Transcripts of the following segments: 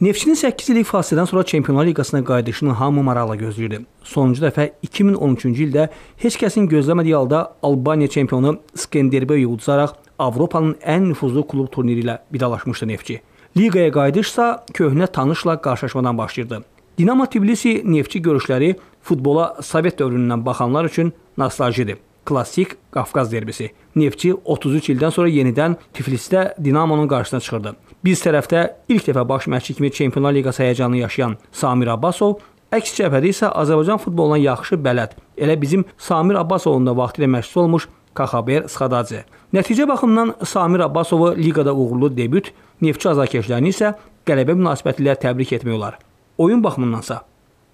Neftçinin 8 illik fasilədən sonra Çempionlar Liqasına qayıdışını hamı maraqla gözləyirdi. Sonuncu dəfə 2013-cü ildə heç kəsin gözləmədiyi halda Albaniya çempionu Skenderbeyi udzaraq Avropanın ən nüfuzlu klub turniri ilə vidalaşmışdı Neftçi. Liqaya qayıdışsa köhnə tanışla qarşılaşmadan başlayırdı. Dinamo Tbilisi Neftçi görüşləri futbola Sovet dövründən baxanlar üçün nostaljidir. Klassik Qafqaz derbisi. Neftçi 33 ildən sonra yenidən Tiflisdə Dinamonun qarşısına çıxırdı. Biz tərəfdə ilk dəfə baş məşqçi kimi Çempionlar Liqası həyecanı yaşayan Samir Abbasov Əks cəbhədə isə Azərbaycan futboluna yaxşı bələd. Elə bizim Samir Abbasovun da vaxtilə məşqçi olmuş Kaxaber Sxadadze. Nəticə baxımından Samir Abbasovu liqada uğurlu debüt, Neftçi azarkeşlərini isə qələbə münasibətilə təbrik etmək olar. Oyun baxımındansa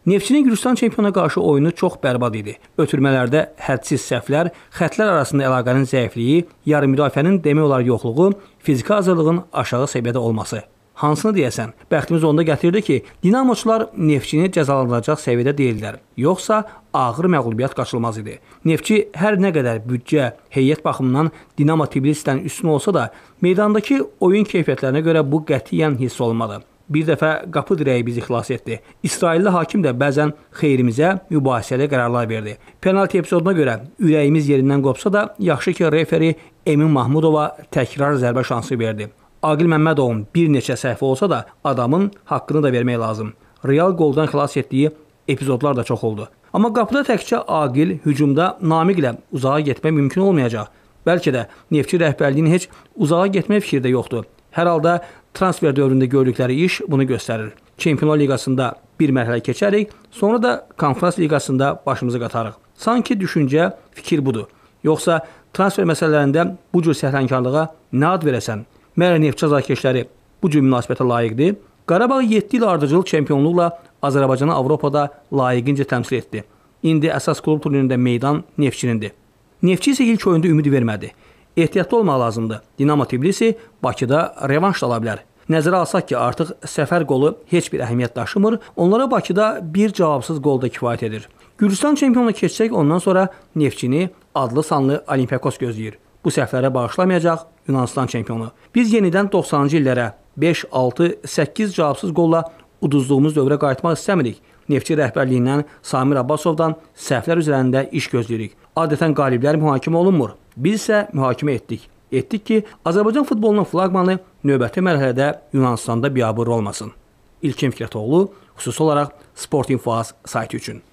Neftçinin Gürcüstan çempiona qarşı oyunu çox bərbad idi. Ötürmələrdə hədsiz səhvlər, xəttlər arasında əlaqənin zəifliyi, yarımüdafiənin demək olar yoxluğu, fiziki hazırlığın aşağı səviyyədə olması. Hansını deyəsən? Bəxtimiz onda gətirdi ki, Dinamoçular Neftçini cəzalandıracaq səviyyədə deyildilər. Yoxsa ağır məğlubiyyət qaçılmaz idi. Neftçi hər nə qədər büdcə, heyət baxımından Dinamo Tbilisdən üstün olsa da, meydandakı oyun keyfiyyətlərinə görə bu qətiyyən hiss olunmadı bir dəfə qapı dirəyi bizi xilas etdi. İsrailli hakim də bəzən xeyrimizə mübahisəli qərarlar verdi. Penalti epizoduna görə ürəyimiz yerindən qopsa da, yaxşı ki, referi Emin Mahmudova təkrar zərbə şansı verdi. Aqil Məmmədovun bir neçə səhvi olsa da, adamın haqqını da vermək lazım. Real qoldan xilas etdiyi epizodlar da çox oldu. Amma qapıda təkcə Aqil hücumda Namiqlə uzağa getmək mümkün olmayacaq. Bəlkə də Neftçi rəhbərliyinin heç uzağa getmək fikri də yoxdur. Hər halda transfer dövründə gördükləri iş bunu göstərir. Çempionlar Liqasında bir mərhələ keçərik, sonra da Konfrans Liqasında başımızı qatarıq. Sanki düşüncə, fikir budur. Yoxsa transfer məsələlərində bu cür səhrənkarlığa nə ad verəsən? Mərə neftçi azarkeşləri bu cür münasibətə layiqdir. Qarabağ 7 il ardıcıl çempionluqla Azərbaycanı Avropada layiqincə təmsil etdi. İndi əsas klub turnirində meydan Neftçinindir. Neftçi isə ilk oyunda ümid vermədi. Ehtiyatlı olmaq lazımdır. Dinamo Tbilisi Bakıda revanş ala bilər. Nəzərə alsaq ki, artıq səfər qolu heç bir əhəmiyyət daşımır. Onlara Bakıda bir cavabsız qol da kifayət edir. Gürcüstan çempionu keçsək, ondan sonra Neftçini adlı-sanlı Olimpiakos gözləyir. Bu səhvlərə bağışlamayacaq Yunanistan çempionu. Biz yenidən 90-cı illərə 5, 6, 8 cavabsız qolla uduzduğumuz dövrə qayıtmaq istəmirik. Neftçi rəhbərliyindən Samir Abbasovdan səhvlər üzərində iş gözləyirik. Adətən qaliblər mühakimə olunmur. Biz isə mühakimə etdik. Etdik ki, Azərbaycan futbolunun flaqmanı növbəti mərhələdə Yunanistanda biabır olmasın. İlkin Fikrətoğlu xüsusi olaraq Sport İnfoaz saytı üçün.